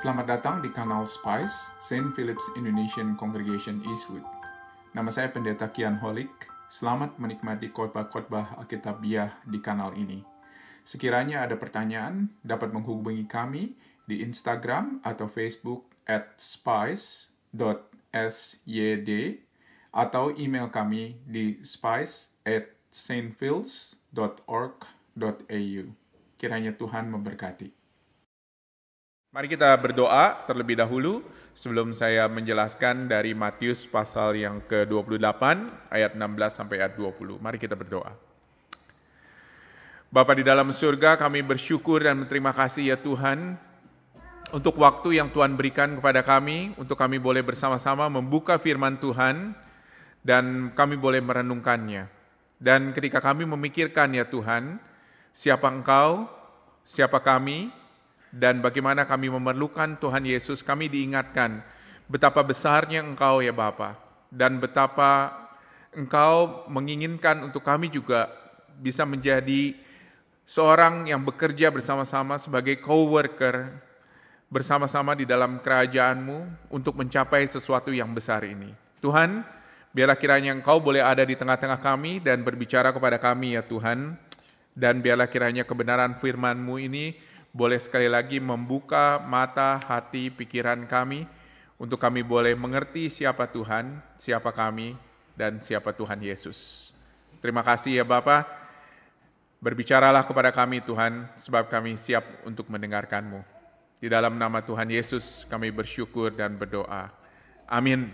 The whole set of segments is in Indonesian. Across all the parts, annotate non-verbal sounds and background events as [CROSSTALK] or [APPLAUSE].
Selamat datang di kanal Spice, St. Philip's Indonesian Congregation Eastwood. Nama saya Pendeta Kian Holik. Selamat menikmati khotbah-khotbah Alkitabiah di kanal ini. Sekiranya ada pertanyaan, dapat menghubungi kami di Instagram atau Facebook at spice.syd atau email kami di spice at Kiranya Tuhan memberkati. Mari kita berdoa terlebih dahulu sebelum saya menjelaskan dari Matius pasal yang ke-28 ayat 16 sampai ayat 20. Mari kita berdoa. Bapa di dalam surga kami bersyukur dan berterima kasih ya Tuhan untuk waktu yang Tuhan berikan kepada kami untuk kami boleh bersama-sama membuka firman Tuhan dan kami boleh merenungkannya. Dan ketika kami memikirkan ya Tuhan, siapa Engkau, siapa kami, dan bagaimana kami memerlukan Tuhan Yesus, kami diingatkan betapa besarnya Engkau ya Bapa dan betapa Engkau menginginkan untuk kami juga bisa menjadi seorang yang bekerja bersama-sama sebagai co-worker bersama-sama di dalam kerajaan-Mu untuk mencapai sesuatu yang besar ini. Tuhan, biarlah kiranya Engkau boleh ada di tengah-tengah kami dan berbicara kepada kami ya Tuhan, dan biarlah kiranya kebenaran firman-Mu ini boleh sekali lagi membuka mata, hati, pikiran kami untuk kami boleh mengerti siapa Tuhan, siapa kami, dan siapa Tuhan Yesus. Terima kasih ya Bapa. Berbicaralah kepada kami Tuhan, sebab kami siap untuk mendengarkanmu. Di dalam nama Tuhan Yesus kami bersyukur dan berdoa. Amin.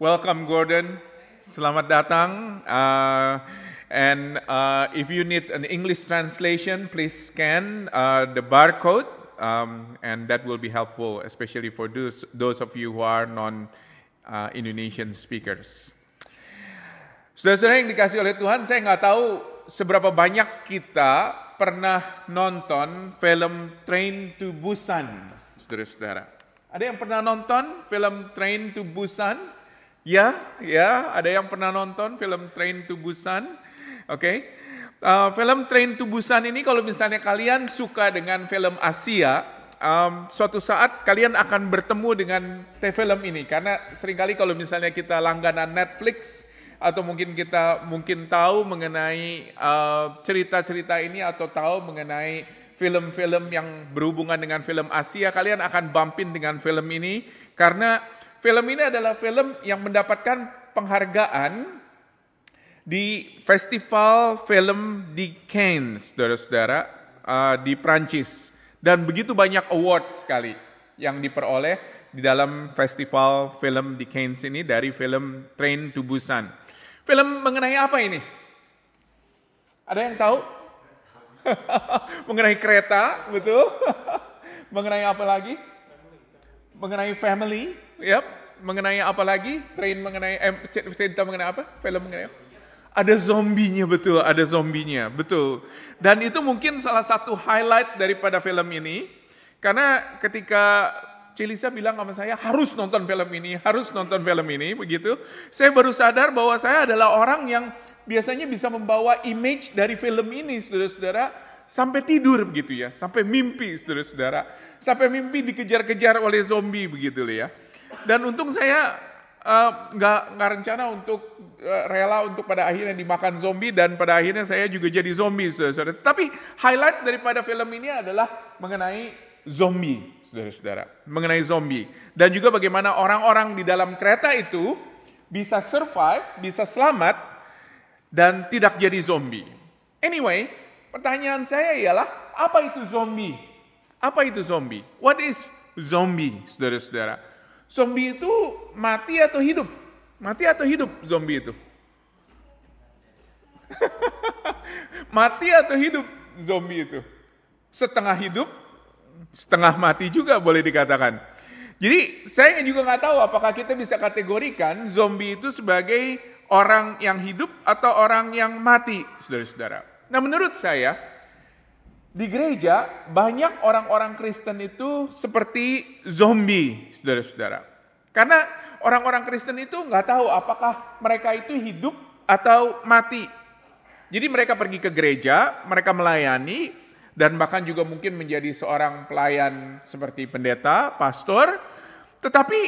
Welcome Gordon, selamat datang. Uh, And uh, if you need an English translation, please scan uh, the barcode, um, and that will be helpful, especially for those, those of you who are non-Indonesian uh, speakers. Saudara-saudara yang dikasih oleh Tuhan, saya nggak tahu seberapa banyak kita pernah nonton film Train to Busan, saudara-saudara. Ada yang pernah nonton film Train to Busan? Ya, ya, ada yang pernah nonton film Train to Busan? Oke. Okay? Uh, eh, film Train to Busan ini kalau misalnya kalian suka dengan film Asia, um, suatu saat kalian akan bertemu dengan film ini karena seringkali kalau misalnya kita langganan Netflix atau mungkin kita mungkin tahu mengenai eh, cerita-cerita uh, ini atau tahu mengenai film-film yang berhubungan dengan film Asia, kalian akan bumpin dengan film ini karena film ini adalah film yang mendapatkan penghargaan di festival film di Cannes, saudara-saudara, uh, di Prancis. Dan begitu banyak award sekali yang diperoleh di dalam festival film di Cannes ini dari film Train to Busan. Film mengenai apa ini? Ada yang tahu? [LAUGHS] mengenai kereta, betul? [LAUGHS] mengenai apa lagi? Mengenai family, yep. Mengenai apa lagi? Train mengenai, eh, cerita mengenai apa? Film mengenai apa? Ada zombinya betul, ada zombinya betul. Dan itu mungkin salah satu highlight daripada film ini. Karena ketika Celisa bilang sama saya harus nonton film ini, harus nonton film ini, begitu. Saya baru sadar bahwa saya adalah orang yang biasanya bisa membawa image dari film ini, saudara-saudara, sampai tidur begitu ya, sampai mimpi, saudara-saudara, sampai mimpi dikejar-kejar oleh zombie begitu ya. Dan untung saya Eh, nggak uh, nggak rencana untuk uh, rela untuk pada akhirnya dimakan zombie dan pada akhirnya saya juga jadi zombie saudara-saudara. Tapi highlight daripada film ini adalah mengenai zombie saudara-saudara, mengenai zombie dan juga bagaimana orang-orang di dalam kereta itu bisa survive, bisa selamat dan tidak jadi zombie. Anyway, pertanyaan saya ialah apa itu zombie? Apa itu zombie? What is zombie, saudara-saudara? zombie itu mati atau hidup? Mati atau hidup zombie itu? [LAUGHS] mati atau hidup zombie itu? Setengah hidup, setengah mati juga boleh dikatakan. Jadi saya juga nggak tahu apakah kita bisa kategorikan zombie itu sebagai orang yang hidup atau orang yang mati, saudara-saudara. Nah menurut saya, di gereja banyak orang-orang Kristen itu seperti zombie, saudara-saudara. Karena orang-orang Kristen itu nggak tahu apakah mereka itu hidup atau mati. Jadi mereka pergi ke gereja, mereka melayani, dan bahkan juga mungkin menjadi seorang pelayan seperti pendeta, pastor. Tetapi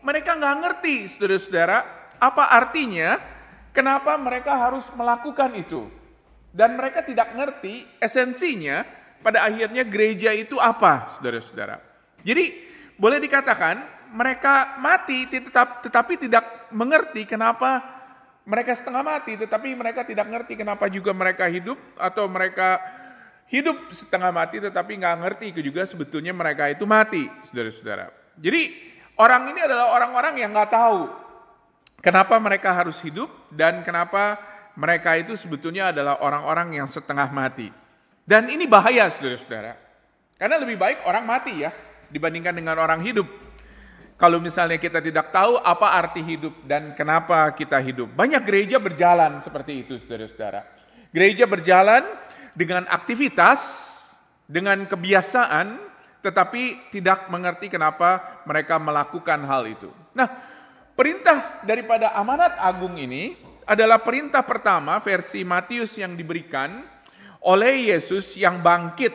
mereka nggak ngerti, saudara-saudara, apa artinya, kenapa mereka harus melakukan itu. Dan mereka tidak ngerti esensinya pada akhirnya gereja itu apa, saudara-saudara. Jadi boleh dikatakan mereka mati tetap, tetapi tidak mengerti kenapa mereka setengah mati, tetapi mereka tidak ngerti kenapa juga mereka hidup atau mereka hidup setengah mati tetapi nggak ngerti juga sebetulnya mereka itu mati, saudara-saudara. Jadi orang ini adalah orang-orang yang nggak tahu kenapa mereka harus hidup dan kenapa mereka itu sebetulnya adalah orang-orang yang setengah mati. Dan ini bahaya saudara-saudara. Karena lebih baik orang mati ya, dibandingkan dengan orang hidup. Kalau misalnya kita tidak tahu apa arti hidup dan kenapa kita hidup. Banyak gereja berjalan seperti itu saudara-saudara. Gereja berjalan dengan aktivitas, dengan kebiasaan, tetapi tidak mengerti kenapa mereka melakukan hal itu. Nah, perintah daripada amanat agung ini adalah perintah pertama versi Matius yang diberikan oleh Yesus yang bangkit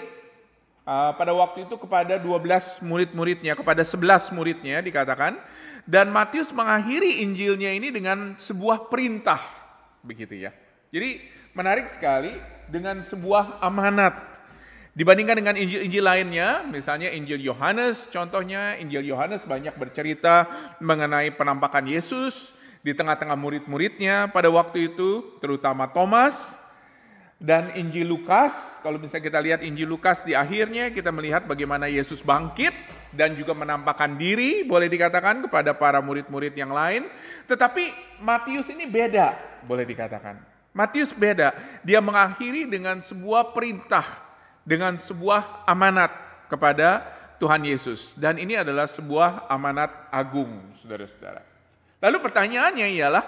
ah, pada waktu itu kepada 12 murid-muridnya, kepada 11 muridnya dikatakan. Dan Matius mengakhiri Injilnya ini dengan sebuah perintah. Begitu ya. Jadi menarik sekali dengan sebuah amanat. Dibandingkan dengan Injil-Injil lainnya, misalnya Injil Yohanes, contohnya Injil Yohanes banyak bercerita mengenai penampakan Yesus, di tengah-tengah murid-muridnya pada waktu itu, terutama Thomas dan Injil Lukas. Kalau misalnya kita lihat Injil Lukas di akhirnya, kita melihat bagaimana Yesus bangkit dan juga menampakkan diri, boleh dikatakan kepada para murid-murid yang lain. Tetapi Matius ini beda, boleh dikatakan. Matius beda, dia mengakhiri dengan sebuah perintah, dengan sebuah amanat kepada Tuhan Yesus. Dan ini adalah sebuah amanat agung, saudara-saudara. Lalu pertanyaannya ialah,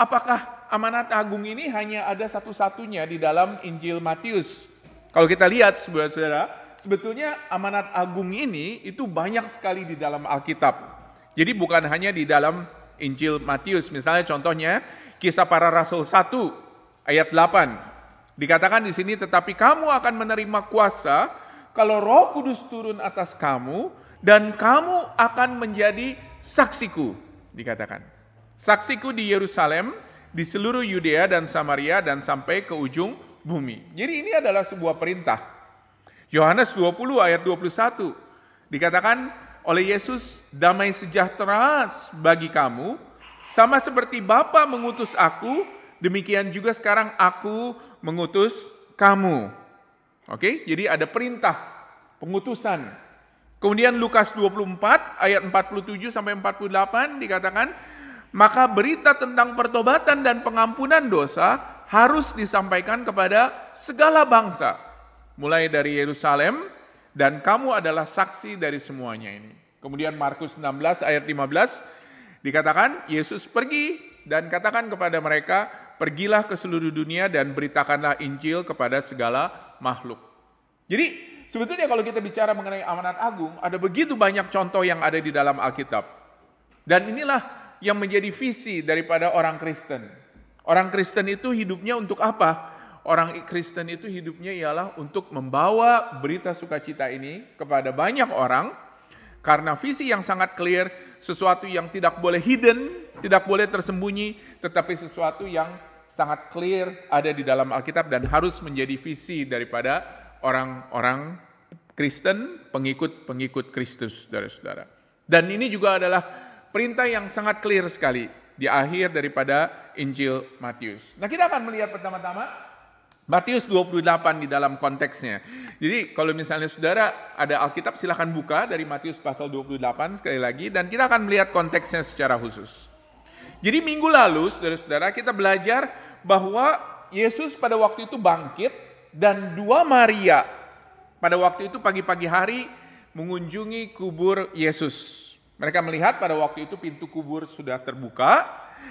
apakah amanat agung ini hanya ada satu-satunya di dalam Injil Matius? Kalau kita lihat, saudara-saudara, sebetulnya amanat agung ini itu banyak sekali di dalam Alkitab. Jadi bukan hanya di dalam Injil Matius. Misalnya contohnya, kisah para rasul 1 ayat 8. Dikatakan di sini, tetapi kamu akan menerima kuasa kalau roh kudus turun atas kamu dan kamu akan menjadi saksiku, dikatakan. Saksiku di Yerusalem, di seluruh Yudea dan Samaria dan sampai ke ujung bumi. Jadi ini adalah sebuah perintah. Yohanes 20 ayat 21 dikatakan oleh Yesus, damai sejahtera bagi kamu, sama seperti Bapa mengutus aku, demikian juga sekarang aku mengutus kamu. Oke, jadi ada perintah pengutusan. Kemudian Lukas 24 ayat 47 sampai 48 dikatakan, maka berita tentang pertobatan dan pengampunan dosa harus disampaikan kepada segala bangsa, mulai dari Yerusalem, dan kamu adalah saksi dari semuanya ini. Kemudian Markus 16 ayat 15 dikatakan Yesus pergi dan katakan kepada mereka, "Pergilah ke seluruh dunia dan beritakanlah Injil kepada segala makhluk." Jadi, sebetulnya kalau kita bicara mengenai amanat agung, ada begitu banyak contoh yang ada di dalam Alkitab. Dan inilah yang menjadi visi daripada orang Kristen. Orang Kristen itu hidupnya untuk apa? Orang Kristen itu hidupnya ialah untuk membawa berita sukacita ini kepada banyak orang karena visi yang sangat clear, sesuatu yang tidak boleh hidden, tidak boleh tersembunyi, tetapi sesuatu yang sangat clear ada di dalam Alkitab dan harus menjadi visi daripada orang-orang Kristen, pengikut-pengikut Kristus, saudara-saudara. Dan ini juga adalah Perintah yang sangat clear sekali di akhir daripada Injil Matius. Nah kita akan melihat pertama-tama Matius 28 di dalam konteksnya. Jadi kalau misalnya saudara ada Alkitab silahkan buka dari Matius pasal 28 sekali lagi dan kita akan melihat konteksnya secara khusus. Jadi minggu lalu saudara-saudara kita belajar bahwa Yesus pada waktu itu bangkit dan dua Maria pada waktu itu pagi-pagi hari mengunjungi kubur Yesus. Mereka melihat pada waktu itu pintu kubur sudah terbuka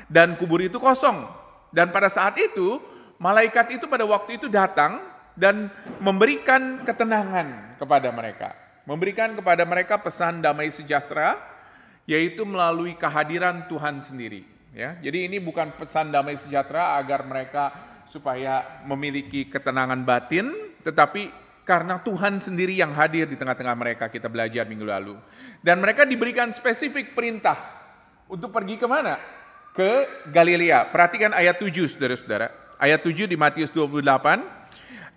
dan kubur itu kosong. Dan pada saat itu malaikat itu pada waktu itu datang dan memberikan ketenangan kepada mereka. Memberikan kepada mereka pesan damai sejahtera yaitu melalui kehadiran Tuhan sendiri. Ya, jadi ini bukan pesan damai sejahtera agar mereka supaya memiliki ketenangan batin, tetapi karena Tuhan sendiri yang hadir di tengah-tengah mereka, kita belajar minggu lalu. Dan mereka diberikan spesifik perintah untuk pergi kemana? Ke Galilea. Perhatikan ayat 7, saudara-saudara. Ayat 7 di Matius 28,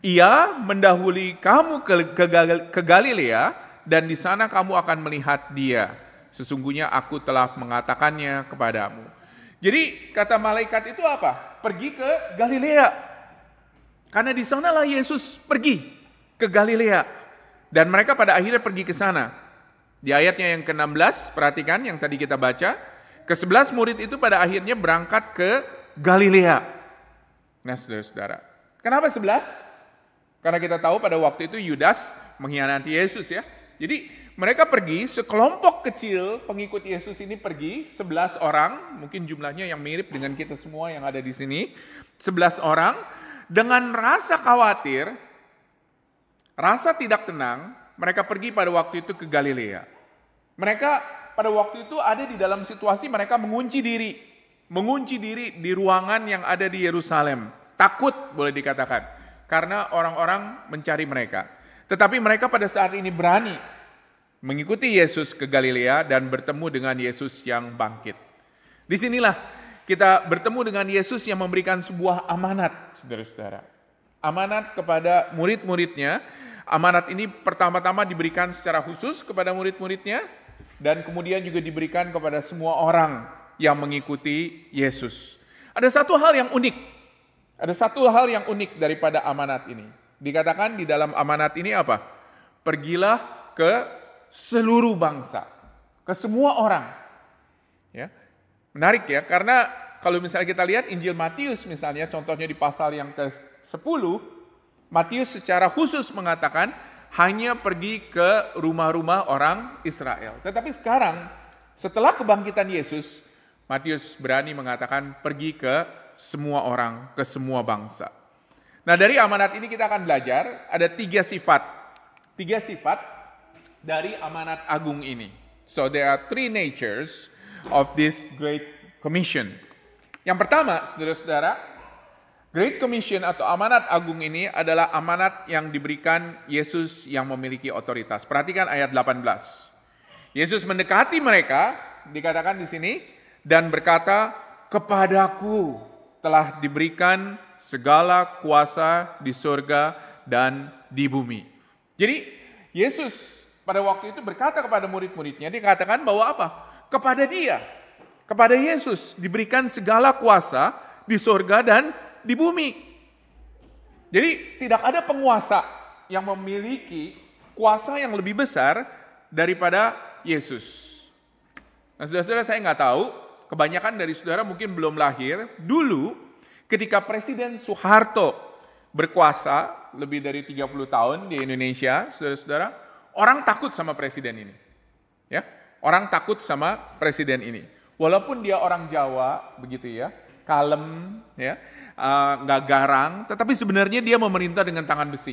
Ia mendahului kamu ke, ke, ke Galilea, dan di sana kamu akan melihat dia. Sesungguhnya aku telah mengatakannya kepadamu. Jadi kata malaikat itu apa? Pergi ke Galilea. Karena di sanalah Yesus pergi ke Galilea. Dan mereka pada akhirnya pergi ke sana. Di ayatnya yang ke-16, perhatikan yang tadi kita baca, ke-11 murid itu pada akhirnya berangkat ke Galilea. Nah saudara-saudara, kenapa 11? Karena kita tahu pada waktu itu Yudas mengkhianati Yesus ya. Jadi mereka pergi, sekelompok kecil pengikut Yesus ini pergi, 11 orang, mungkin jumlahnya yang mirip dengan kita semua yang ada di sini, 11 orang, dengan rasa khawatir Rasa tidak tenang, mereka pergi pada waktu itu ke Galilea. Mereka pada waktu itu ada di dalam situasi mereka mengunci diri. Mengunci diri di ruangan yang ada di Yerusalem. Takut boleh dikatakan. Karena orang-orang mencari mereka. Tetapi mereka pada saat ini berani mengikuti Yesus ke Galilea dan bertemu dengan Yesus yang bangkit. Disinilah kita bertemu dengan Yesus yang memberikan sebuah amanat, saudara-saudara amanat kepada murid-muridnya. Amanat ini pertama-tama diberikan secara khusus kepada murid-muridnya dan kemudian juga diberikan kepada semua orang yang mengikuti Yesus. Ada satu hal yang unik. Ada satu hal yang unik daripada amanat ini. Dikatakan di dalam amanat ini apa? Pergilah ke seluruh bangsa, ke semua orang. Ya. Menarik ya, karena kalau misalnya kita lihat Injil Matius misalnya contohnya di pasal yang ke 10, Matius secara khusus mengatakan hanya pergi ke rumah-rumah orang Israel. Tetapi sekarang setelah kebangkitan Yesus, Matius berani mengatakan pergi ke semua orang, ke semua bangsa. Nah dari amanat ini kita akan belajar ada tiga sifat. Tiga sifat dari amanat agung ini. So there are three natures of this great commission. Yang pertama, saudara-saudara, Great Commission atau amanat agung ini adalah amanat yang diberikan Yesus yang memiliki otoritas. Perhatikan ayat 18. Yesus mendekati mereka, dikatakan di sini, dan berkata, "Kepadaku telah diberikan segala kuasa di surga dan di bumi." Jadi, Yesus pada waktu itu berkata kepada murid-muridnya, dia katakan bahwa apa? Kepada dia, kepada Yesus diberikan segala kuasa di surga dan di bumi. Jadi tidak ada penguasa yang memiliki kuasa yang lebih besar daripada Yesus. Nah saudara-saudara saya nggak tahu, kebanyakan dari saudara mungkin belum lahir. Dulu ketika Presiden Soeharto berkuasa lebih dari 30 tahun di Indonesia, saudara-saudara, orang takut sama presiden ini. Ya, orang takut sama presiden ini. Walaupun dia orang Jawa begitu ya, kalem ya. Eh, nggak uh, garang, tetapi sebenarnya dia memerintah dengan tangan besi.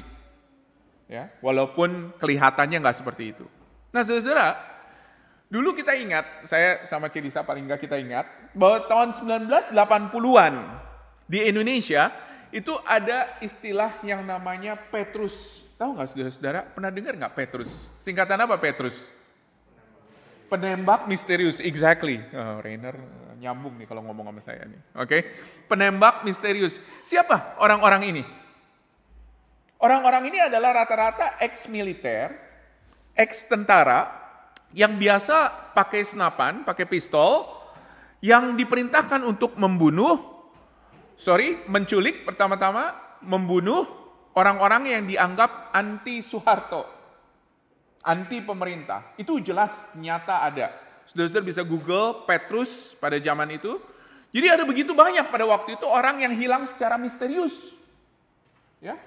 Ya, walaupun kelihatannya nggak seperti itu. Nah, saudara, dulu kita ingat, saya sama Cilisa paling nggak kita ingat, bahwa tahun 1980-an di Indonesia itu ada istilah yang namanya Petrus. Tahu nggak saudara-saudara? Pernah dengar nggak Petrus? Singkatan apa Petrus? Penembak misterius, exactly. Oh, Rainer nyambung nih kalau ngomong sama saya nih. Oke, okay? penembak misterius. Siapa orang-orang ini? Orang-orang ini adalah rata-rata ex-militer, ex-tentara, yang biasa pakai senapan, pakai pistol, yang diperintahkan untuk membunuh, sorry, menculik pertama-tama, membunuh orang-orang yang dianggap anti Soeharto anti pemerintah, itu jelas nyata ada. Saudara-saudara bisa Google Petrus pada zaman itu. Jadi ada begitu banyak pada waktu itu orang yang hilang secara misterius. Ya.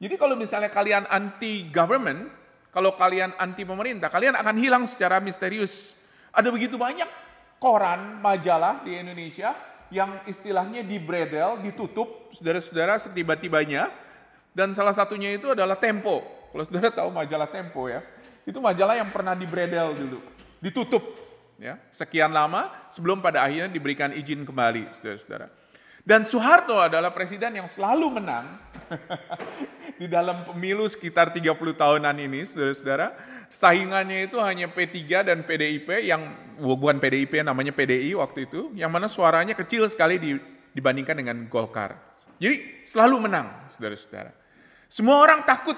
Jadi kalau misalnya kalian anti government, kalau kalian anti pemerintah, kalian akan hilang secara misterius. Ada begitu banyak koran, majalah di Indonesia yang istilahnya dibredel, ditutup saudara-saudara setiba-tibanya. Dan salah satunya itu adalah Tempo. Kalau saudara tahu majalah Tempo ya, itu majalah yang pernah dibredel dulu, ditutup ya sekian lama sebelum pada akhirnya diberikan izin kembali, saudara-saudara. Dan Soeharto adalah presiden yang selalu menang [LAUGHS] di dalam pemilu sekitar 30 tahunan ini, saudara-saudara. Saingannya itu hanya P3 dan PDIP yang bukan PDIP ya, namanya PDI waktu itu, yang mana suaranya kecil sekali dibandingkan dengan Golkar. Jadi selalu menang, saudara-saudara. Semua orang takut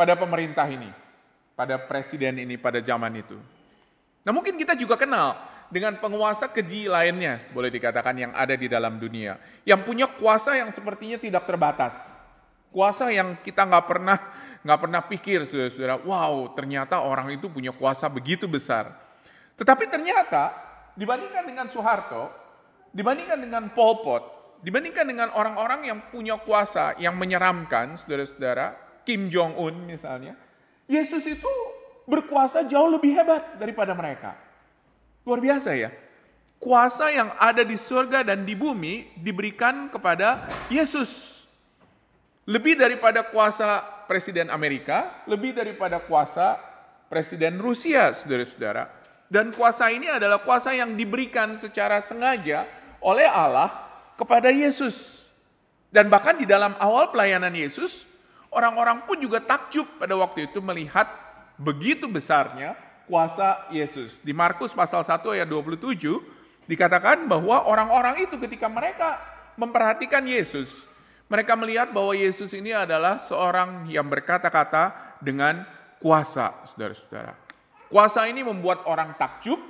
pada pemerintah ini, pada presiden ini pada zaman itu. Nah mungkin kita juga kenal dengan penguasa keji lainnya, boleh dikatakan yang ada di dalam dunia. Yang punya kuasa yang sepertinya tidak terbatas. Kuasa yang kita nggak pernah nggak pernah pikir, saudara-saudara, wow ternyata orang itu punya kuasa begitu besar. Tetapi ternyata dibandingkan dengan Soeharto, dibandingkan dengan Pol Pot, dibandingkan dengan orang-orang yang punya kuasa yang menyeramkan, saudara-saudara, Kim Jong Un misalnya, Yesus itu berkuasa jauh lebih hebat daripada mereka. Luar biasa ya. Kuasa yang ada di surga dan di bumi diberikan kepada Yesus. Lebih daripada kuasa Presiden Amerika, lebih daripada kuasa Presiden Rusia, saudara-saudara. Dan kuasa ini adalah kuasa yang diberikan secara sengaja oleh Allah kepada Yesus. Dan bahkan di dalam awal pelayanan Yesus, Orang-orang pun juga takjub pada waktu itu melihat begitu besarnya kuasa Yesus. Di Markus pasal 1 ayat 27 dikatakan bahwa orang-orang itu ketika mereka memperhatikan Yesus, mereka melihat bahwa Yesus ini adalah seorang yang berkata-kata dengan kuasa, saudara-saudara. Kuasa ini membuat orang takjub,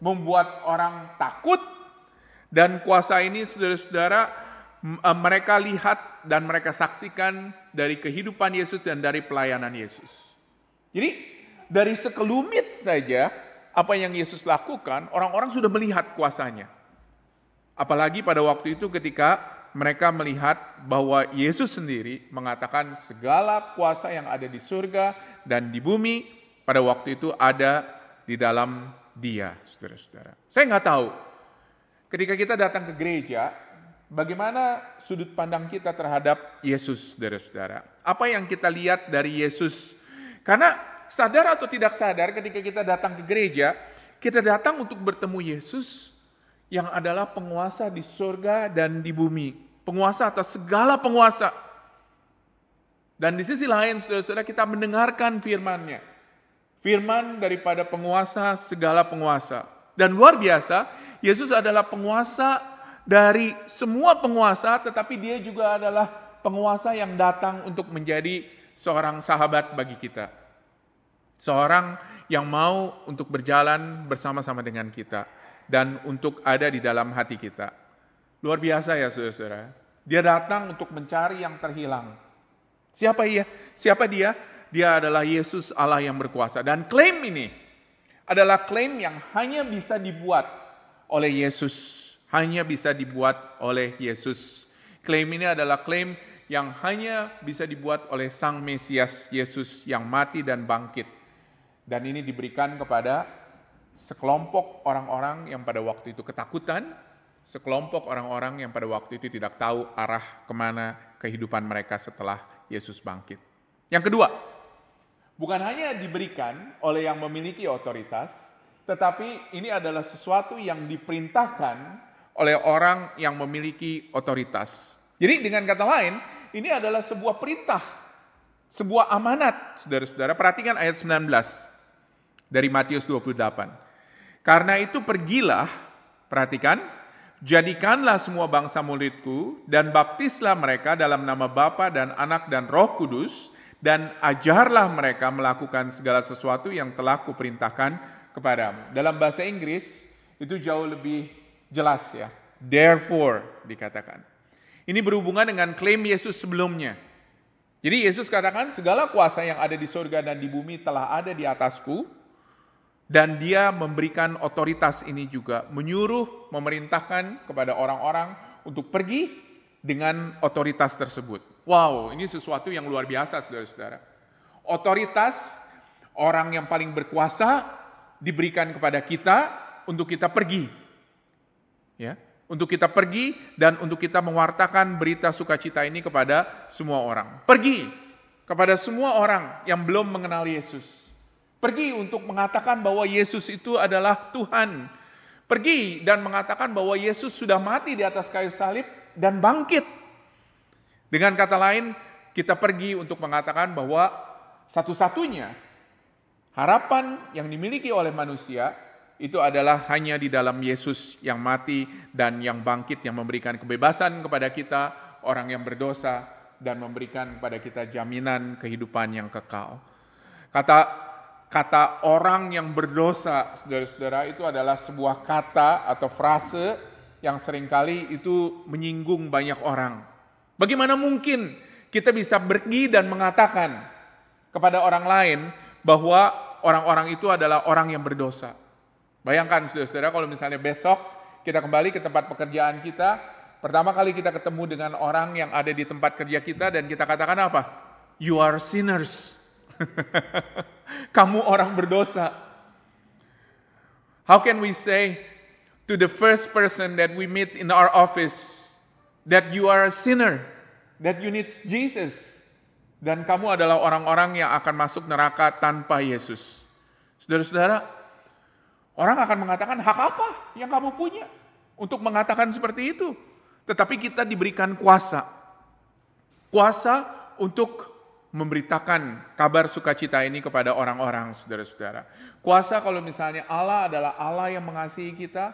membuat orang takut, dan kuasa ini, saudara-saudara, eh, mereka lihat dan mereka saksikan dari kehidupan Yesus dan dari pelayanan Yesus. Jadi dari sekelumit saja apa yang Yesus lakukan, orang-orang sudah melihat kuasanya. Apalagi pada waktu itu ketika mereka melihat bahwa Yesus sendiri mengatakan segala kuasa yang ada di surga dan di bumi pada waktu itu ada di dalam dia, saudara-saudara. Saya nggak tahu, ketika kita datang ke gereja, bagaimana sudut pandang kita terhadap Yesus dari saudara. Apa yang kita lihat dari Yesus. Karena sadar atau tidak sadar ketika kita datang ke gereja, kita datang untuk bertemu Yesus yang adalah penguasa di surga dan di bumi. Penguasa atas segala penguasa. Dan di sisi lain, saudara-saudara, kita mendengarkan firmannya. Firman daripada penguasa, segala penguasa. Dan luar biasa, Yesus adalah penguasa dari semua penguasa, tetapi dia juga adalah penguasa yang datang untuk menjadi seorang sahabat bagi kita. Seorang yang mau untuk berjalan bersama-sama dengan kita dan untuk ada di dalam hati kita. Luar biasa ya saudara-saudara. Dia datang untuk mencari yang terhilang. Siapa ia? Siapa dia? Dia adalah Yesus Allah yang berkuasa. Dan klaim ini adalah klaim yang hanya bisa dibuat oleh Yesus hanya bisa dibuat oleh Yesus. Klaim ini adalah klaim yang hanya bisa dibuat oleh Sang Mesias Yesus yang mati dan bangkit. Dan ini diberikan kepada sekelompok orang-orang yang pada waktu itu ketakutan, sekelompok orang-orang yang pada waktu itu tidak tahu arah kemana kehidupan mereka setelah Yesus bangkit. Yang kedua, bukan hanya diberikan oleh yang memiliki otoritas, tetapi ini adalah sesuatu yang diperintahkan oleh orang yang memiliki otoritas. Jadi dengan kata lain, ini adalah sebuah perintah, sebuah amanat. Saudara-saudara, perhatikan ayat 19 dari Matius 28. Karena itu pergilah, perhatikan, jadikanlah semua bangsa muridku dan baptislah mereka dalam nama Bapa dan Anak dan Roh Kudus dan ajarlah mereka melakukan segala sesuatu yang telah kuperintahkan kepadamu. Dalam bahasa Inggris itu jauh lebih jelas ya. Therefore dikatakan. Ini berhubungan dengan klaim Yesus sebelumnya. Jadi Yesus katakan segala kuasa yang ada di surga dan di bumi telah ada di atasku dan dia memberikan otoritas ini juga menyuruh memerintahkan kepada orang-orang untuk pergi dengan otoritas tersebut. Wow, ini sesuatu yang luar biasa Saudara-saudara. Otoritas orang yang paling berkuasa diberikan kepada kita untuk kita pergi ya, untuk kita pergi dan untuk kita mewartakan berita sukacita ini kepada semua orang. Pergi kepada semua orang yang belum mengenal Yesus. Pergi untuk mengatakan bahwa Yesus itu adalah Tuhan. Pergi dan mengatakan bahwa Yesus sudah mati di atas kayu salib dan bangkit. Dengan kata lain, kita pergi untuk mengatakan bahwa satu-satunya harapan yang dimiliki oleh manusia itu adalah hanya di dalam Yesus yang mati dan yang bangkit yang memberikan kebebasan kepada kita orang yang berdosa dan memberikan kepada kita jaminan kehidupan yang kekal. Kata kata orang yang berdosa Saudara-saudara itu adalah sebuah kata atau frase yang seringkali itu menyinggung banyak orang. Bagaimana mungkin kita bisa pergi dan mengatakan kepada orang lain bahwa orang-orang itu adalah orang yang berdosa? Bayangkan saudara-saudara kalau misalnya besok kita kembali ke tempat pekerjaan kita, pertama kali kita ketemu dengan orang yang ada di tempat kerja kita dan kita katakan apa? You are sinners. [LAUGHS] Kamu orang berdosa. How can we say to the first person that we meet in our office that you are a sinner, that you need Jesus, dan kamu adalah orang-orang yang akan masuk neraka tanpa Yesus. Saudara-saudara, Orang akan mengatakan, hak apa yang kamu punya untuk mengatakan seperti itu? Tetapi kita diberikan kuasa. Kuasa untuk memberitakan kabar sukacita ini kepada orang-orang, saudara-saudara. Kuasa kalau misalnya Allah adalah Allah yang mengasihi kita,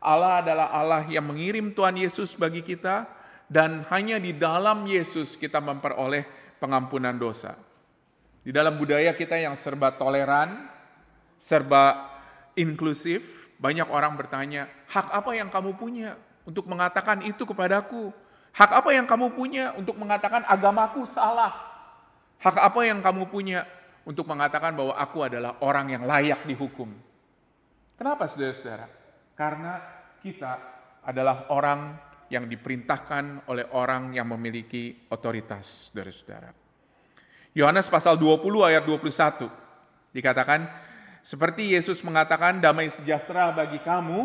Allah adalah Allah yang mengirim Tuhan Yesus bagi kita, dan hanya di dalam Yesus kita memperoleh pengampunan dosa. Di dalam budaya kita yang serba toleran, serba inklusif, banyak orang bertanya, hak apa yang kamu punya untuk mengatakan itu kepadaku? Hak apa yang kamu punya untuk mengatakan agamaku salah? Hak apa yang kamu punya untuk mengatakan bahwa aku adalah orang yang layak dihukum? Kenapa saudara-saudara? Karena kita adalah orang yang diperintahkan oleh orang yang memiliki otoritas, dari saudara Yohanes pasal 20 ayat 21 dikatakan, seperti Yesus mengatakan damai sejahtera bagi kamu,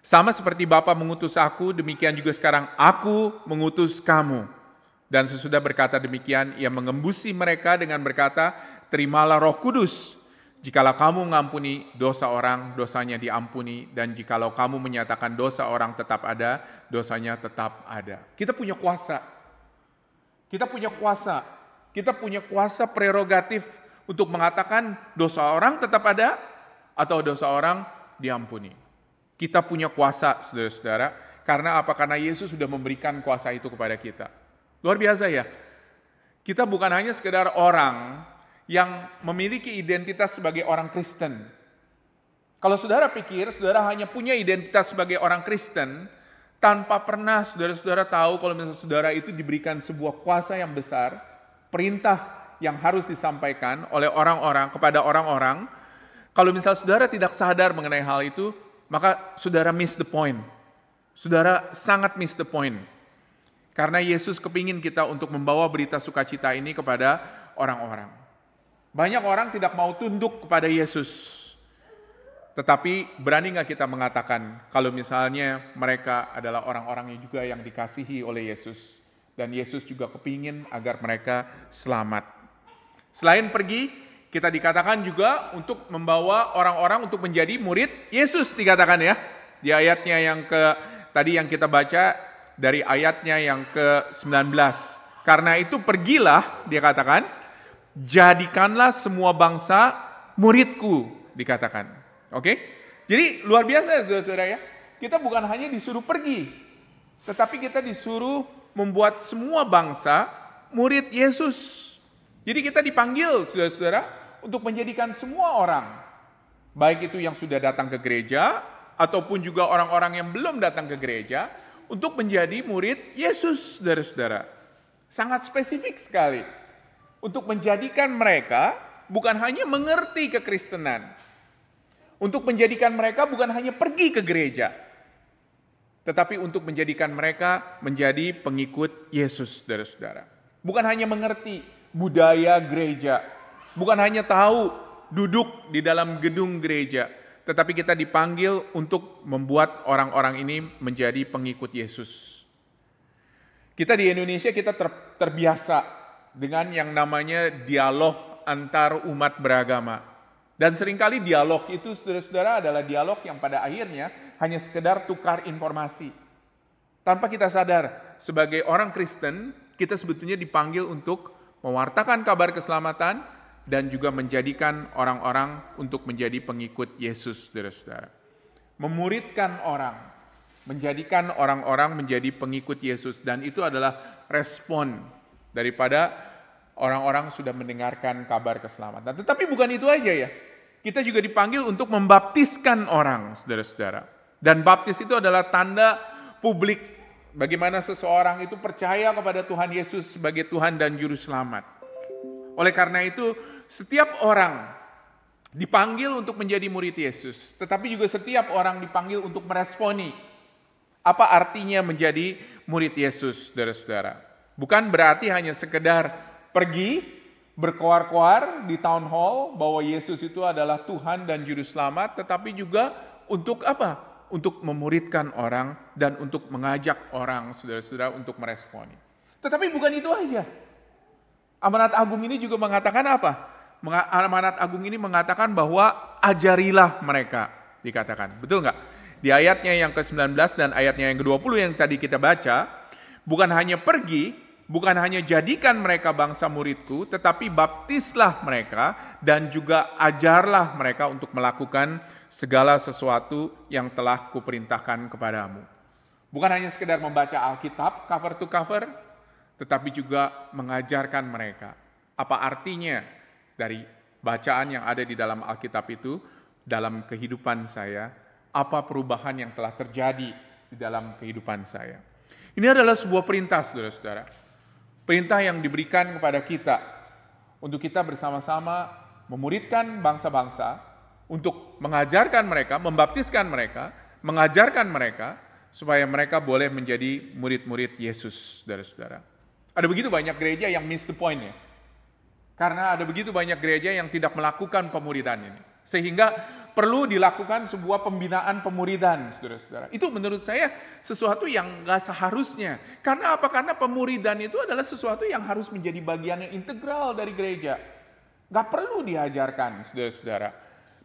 sama seperti Bapa mengutus aku, demikian juga sekarang aku mengutus kamu. Dan sesudah berkata demikian, ia mengembusi mereka dengan berkata, terimalah roh kudus, Jikalau kamu mengampuni dosa orang, dosanya diampuni. Dan jikalau kamu menyatakan dosa orang tetap ada, dosanya tetap ada. Kita punya kuasa. Kita punya kuasa. Kita punya kuasa prerogatif untuk mengatakan dosa orang tetap ada atau dosa orang diampuni. Kita punya kuasa, saudara-saudara. Karena apa? Karena Yesus sudah memberikan kuasa itu kepada kita. Luar biasa ya. Kita bukan hanya sekedar orang yang memiliki identitas sebagai orang Kristen. Kalau saudara pikir, saudara hanya punya identitas sebagai orang Kristen, tanpa pernah saudara-saudara tahu kalau misalnya saudara itu diberikan sebuah kuasa yang besar, perintah yang harus disampaikan oleh orang-orang kepada orang-orang. Kalau misalnya saudara tidak sadar mengenai hal itu, maka saudara miss the point. Saudara sangat miss the point. Karena Yesus kepingin kita untuk membawa berita sukacita ini kepada orang-orang. Banyak orang tidak mau tunduk kepada Yesus. Tetapi berani nggak kita mengatakan kalau misalnya mereka adalah orang-orang yang juga yang dikasihi oleh Yesus. Dan Yesus juga kepingin agar mereka selamat. Selain pergi, kita dikatakan juga untuk membawa orang-orang untuk menjadi murid Yesus dikatakan ya. Di ayatnya yang ke tadi yang kita baca dari ayatnya yang ke-19. Karena itu pergilah dia katakan, jadikanlah semua bangsa muridku dikatakan. Oke? Jadi luar biasa ya saudara-saudara ya. Kita bukan hanya disuruh pergi, tetapi kita disuruh membuat semua bangsa murid Yesus. Jadi kita dipanggil, saudara-saudara, untuk menjadikan semua orang, baik itu yang sudah datang ke gereja, ataupun juga orang-orang yang belum datang ke gereja, untuk menjadi murid Yesus, saudara-saudara. Sangat spesifik sekali. Untuk menjadikan mereka bukan hanya mengerti kekristenan. Untuk menjadikan mereka bukan hanya pergi ke gereja. Tetapi untuk menjadikan mereka menjadi pengikut Yesus, saudara-saudara. Bukan hanya mengerti, budaya gereja. Bukan hanya tahu duduk di dalam gedung gereja, tetapi kita dipanggil untuk membuat orang-orang ini menjadi pengikut Yesus. Kita di Indonesia kita ter, terbiasa dengan yang namanya dialog antar umat beragama. Dan seringkali dialog itu saudara-saudara adalah dialog yang pada akhirnya hanya sekedar tukar informasi. Tanpa kita sadar, sebagai orang Kristen, kita sebetulnya dipanggil untuk mewartakan kabar keselamatan, dan juga menjadikan orang-orang untuk menjadi pengikut Yesus, saudara-saudara. Memuridkan orang, menjadikan orang-orang menjadi pengikut Yesus, dan itu adalah respon daripada orang-orang sudah mendengarkan kabar keselamatan. Tetapi bukan itu aja ya, kita juga dipanggil untuk membaptiskan orang, saudara-saudara. Dan baptis itu adalah tanda publik Bagaimana seseorang itu percaya kepada Tuhan Yesus sebagai Tuhan dan Juru Selamat. Oleh karena itu, setiap orang dipanggil untuk menjadi murid Yesus, tetapi juga setiap orang dipanggil untuk meresponi apa artinya menjadi murid Yesus, saudara-saudara. Bukan berarti hanya sekedar pergi, berkoar-koar di town hall bahwa Yesus itu adalah Tuhan dan Juru Selamat, tetapi juga untuk apa? untuk memuridkan orang dan untuk mengajak orang saudara-saudara untuk meresponi. Tetapi bukan itu aja. Amanat Agung ini juga mengatakan apa? Amanat Agung ini mengatakan bahwa ajarilah mereka, dikatakan. Betul nggak? Di ayatnya yang ke-19 dan ayatnya yang ke-20 yang tadi kita baca, bukan hanya pergi, bukan hanya jadikan mereka bangsa muridku, tetapi baptislah mereka dan juga ajarlah mereka untuk melakukan segala sesuatu yang telah kuperintahkan kepadamu. Bukan hanya sekedar membaca Alkitab cover to cover, tetapi juga mengajarkan mereka apa artinya dari bacaan yang ada di dalam Alkitab itu dalam kehidupan saya, apa perubahan yang telah terjadi di dalam kehidupan saya. Ini adalah sebuah perintah, saudara-saudara. Perintah yang diberikan kepada kita untuk kita bersama-sama memuridkan bangsa-bangsa, untuk mengajarkan mereka, membaptiskan mereka, mengajarkan mereka, supaya mereka boleh menjadi murid-murid Yesus, saudara-saudara. Ada begitu banyak gereja yang miss the point ya. Karena ada begitu banyak gereja yang tidak melakukan pemuridan ini. Sehingga perlu dilakukan sebuah pembinaan pemuridan, saudara-saudara. Itu menurut saya sesuatu yang gak seharusnya. Karena apa? Karena pemuridan itu adalah sesuatu yang harus menjadi bagian yang integral dari gereja. Gak perlu diajarkan, saudara-saudara.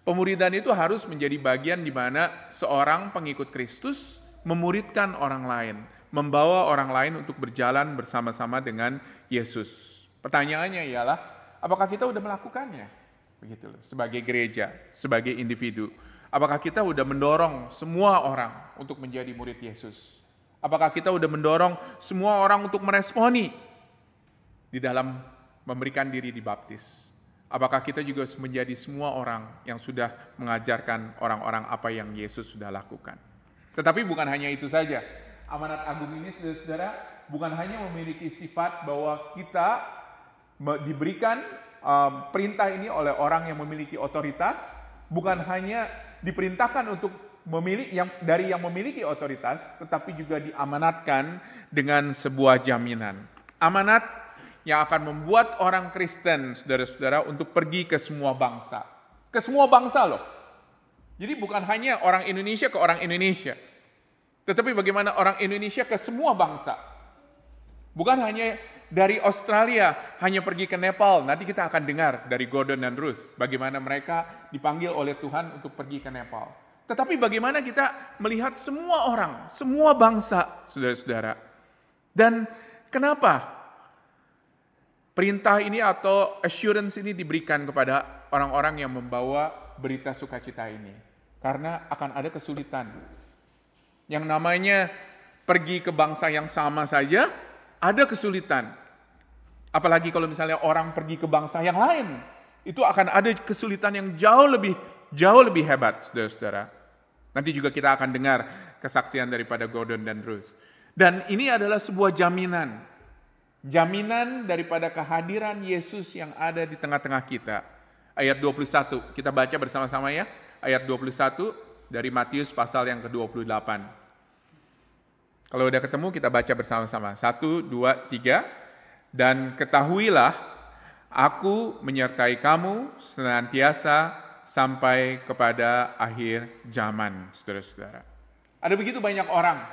Pemuridan itu harus menjadi bagian di mana seorang pengikut Kristus memuridkan orang lain, membawa orang lain untuk berjalan bersama-sama dengan Yesus. Pertanyaannya ialah, apakah kita sudah melakukannya? Begitu loh, sebagai gereja, sebagai individu. Apakah kita sudah mendorong semua orang untuk menjadi murid Yesus? Apakah kita sudah mendorong semua orang untuk meresponi di dalam memberikan diri di baptis? Apakah kita juga menjadi semua orang yang sudah mengajarkan orang-orang apa yang Yesus sudah lakukan? Tetapi bukan hanya itu saja. Amanat agung ini, saudara-saudara, bukan hanya memiliki sifat bahwa kita diberikan um, perintah ini oleh orang yang memiliki otoritas, bukan hanya diperintahkan untuk memilih yang dari yang memiliki otoritas, tetapi juga diamanatkan dengan sebuah jaminan. Amanat yang akan membuat orang Kristen, saudara-saudara, untuk pergi ke semua bangsa. Ke semua bangsa loh. Jadi bukan hanya orang Indonesia ke orang Indonesia. Tetapi bagaimana orang Indonesia ke semua bangsa. Bukan hanya dari Australia hanya pergi ke Nepal. Nanti kita akan dengar dari Gordon dan Ruth bagaimana mereka dipanggil oleh Tuhan untuk pergi ke Nepal. Tetapi bagaimana kita melihat semua orang, semua bangsa, saudara-saudara. Dan kenapa perintah ini atau assurance ini diberikan kepada orang-orang yang membawa berita sukacita ini? Karena akan ada kesulitan. Yang namanya pergi ke bangsa yang sama saja, ada kesulitan. Apalagi kalau misalnya orang pergi ke bangsa yang lain, itu akan ada kesulitan yang jauh lebih jauh lebih hebat, saudara-saudara. Nanti juga kita akan dengar kesaksian daripada Gordon dan Ruth. Dan ini adalah sebuah jaminan. Jaminan daripada kehadiran Yesus yang ada di tengah-tengah kita. Ayat 21, kita baca bersama-sama ya. Ayat 21 dari Matius pasal yang ke-28. Kalau udah ketemu kita baca bersama-sama. Satu, dua, tiga. Dan ketahuilah, aku menyertai kamu senantiasa sampai kepada akhir zaman, saudara-saudara. Ada begitu banyak orang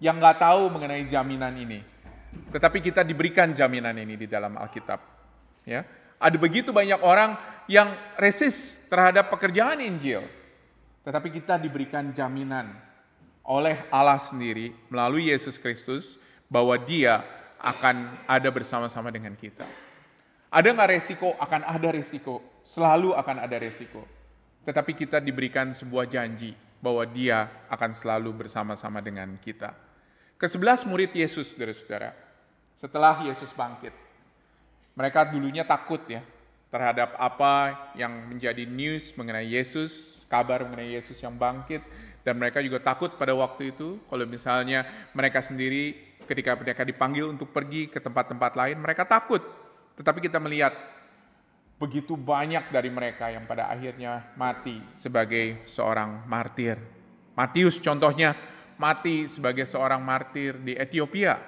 yang nggak tahu mengenai jaminan ini. Tetapi kita diberikan jaminan ini di dalam Alkitab. Ya. Ada begitu banyak orang yang resist terhadap pekerjaan Injil. Tetapi kita diberikan jaminan oleh Allah sendiri melalui Yesus Kristus bahwa dia akan ada bersama-sama dengan kita. Ada nggak resiko? Akan ada resiko. Selalu akan ada resiko. Tetapi kita diberikan sebuah janji bahwa dia akan selalu bersama-sama dengan kita. Kesebelas murid Yesus, saudara-saudara, setelah Yesus bangkit, mereka dulunya takut ya terhadap apa yang menjadi news mengenai Yesus kabar mengenai Yesus yang bangkit dan mereka juga takut pada waktu itu kalau misalnya mereka sendiri ketika mereka dipanggil untuk pergi ke tempat-tempat lain mereka takut. Tetapi kita melihat begitu banyak dari mereka yang pada akhirnya mati sebagai seorang martir. Matius contohnya mati sebagai seorang martir di Ethiopia.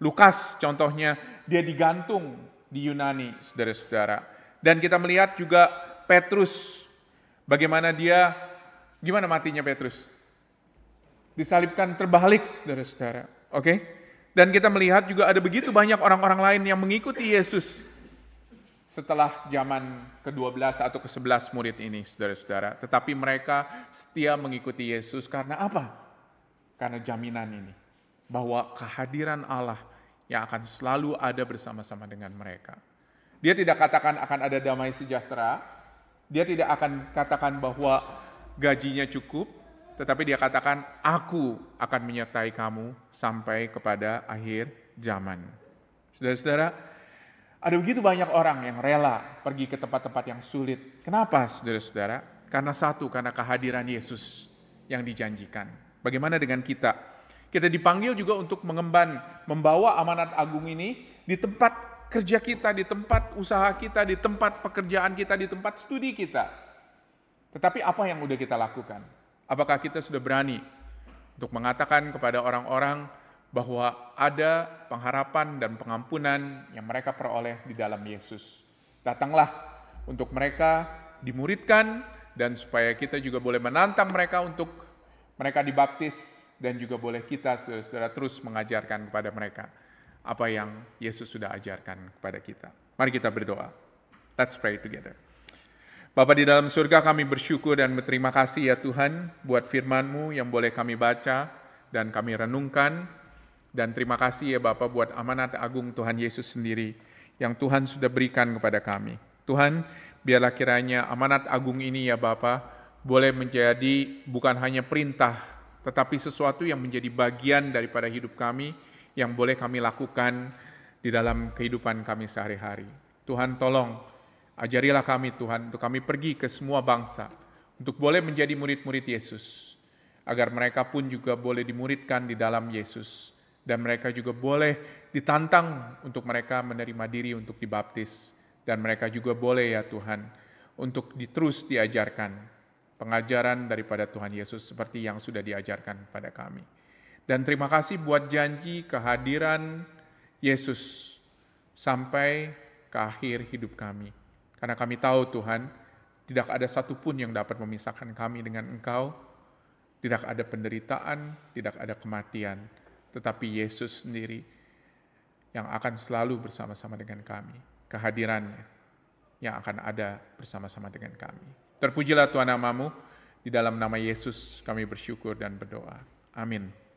Lukas contohnya dia digantung di Yunani, saudara-saudara. Dan kita melihat juga Petrus Bagaimana dia, gimana matinya Petrus? Disalibkan terbalik, saudara-saudara. Oke? Okay? Dan kita melihat juga ada begitu banyak orang-orang lain yang mengikuti Yesus setelah zaman ke-12 atau ke-11 murid ini, saudara-saudara. Tetapi mereka setia mengikuti Yesus karena apa? Karena jaminan ini. Bahwa kehadiran Allah yang akan selalu ada bersama-sama dengan mereka. Dia tidak katakan akan ada damai sejahtera, dia tidak akan katakan bahwa gajinya cukup, tetapi dia katakan, aku akan menyertai kamu sampai kepada akhir zaman. Saudara-saudara, ada begitu banyak orang yang rela pergi ke tempat-tempat yang sulit. Kenapa, saudara-saudara? Karena satu, karena kehadiran Yesus yang dijanjikan. Bagaimana dengan kita? Kita dipanggil juga untuk mengemban, membawa amanat agung ini di tempat kerja kita, di tempat usaha kita, di tempat pekerjaan kita, di tempat studi kita. Tetapi apa yang sudah kita lakukan? Apakah kita sudah berani untuk mengatakan kepada orang-orang bahwa ada pengharapan dan pengampunan yang mereka peroleh di dalam Yesus. Datanglah untuk mereka dimuridkan dan supaya kita juga boleh menantang mereka untuk mereka dibaptis dan juga boleh kita saudara-saudara terus mengajarkan kepada mereka apa yang Yesus sudah ajarkan kepada kita. Mari kita berdoa. Let's pray together. Bapak di dalam surga kami bersyukur dan berterima kasih ya Tuhan buat firman-Mu yang boleh kami baca dan kami renungkan. Dan terima kasih ya Bapak buat amanat agung Tuhan Yesus sendiri yang Tuhan sudah berikan kepada kami. Tuhan, biarlah kiranya amanat agung ini ya Bapak boleh menjadi bukan hanya perintah, tetapi sesuatu yang menjadi bagian daripada hidup kami, yang boleh kami lakukan di dalam kehidupan kami sehari-hari. Tuhan tolong, ajarilah kami Tuhan untuk kami pergi ke semua bangsa, untuk boleh menjadi murid-murid Yesus, agar mereka pun juga boleh dimuridkan di dalam Yesus, dan mereka juga boleh ditantang untuk mereka menerima diri untuk dibaptis, dan mereka juga boleh ya Tuhan, untuk diterus diajarkan pengajaran daripada Tuhan Yesus seperti yang sudah diajarkan pada kami. Dan terima kasih buat janji kehadiran Yesus sampai ke akhir hidup kami. Karena kami tahu Tuhan, tidak ada satupun yang dapat memisahkan kami dengan Engkau. Tidak ada penderitaan, tidak ada kematian. Tetapi Yesus sendiri yang akan selalu bersama-sama dengan kami. Kehadirannya yang akan ada bersama-sama dengan kami. Terpujilah Tuhan namamu, di dalam nama Yesus kami bersyukur dan berdoa. Amin.